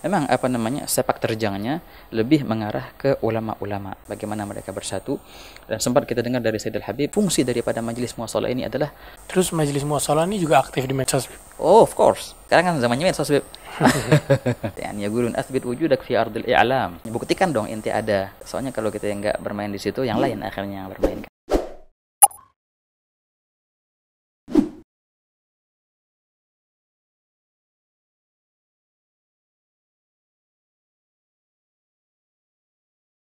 memang apa namanya sepak terjangnya lebih mengarah ke ulama-ulama bagaimana mereka bersatu dan sempat kita dengar dari Sayyid Al-Habib fungsi daripada majelis muasalah ini adalah terus majelis muasalah ini juga aktif di medsos oh of course sekarang kan zamannya medsos tanya ya gurun asbit wujudak fi ardil i'lam buktikan dong inti ada soalnya kalau kita enggak bermain di situ yang hmm. lain akhirnya yang bermain kan?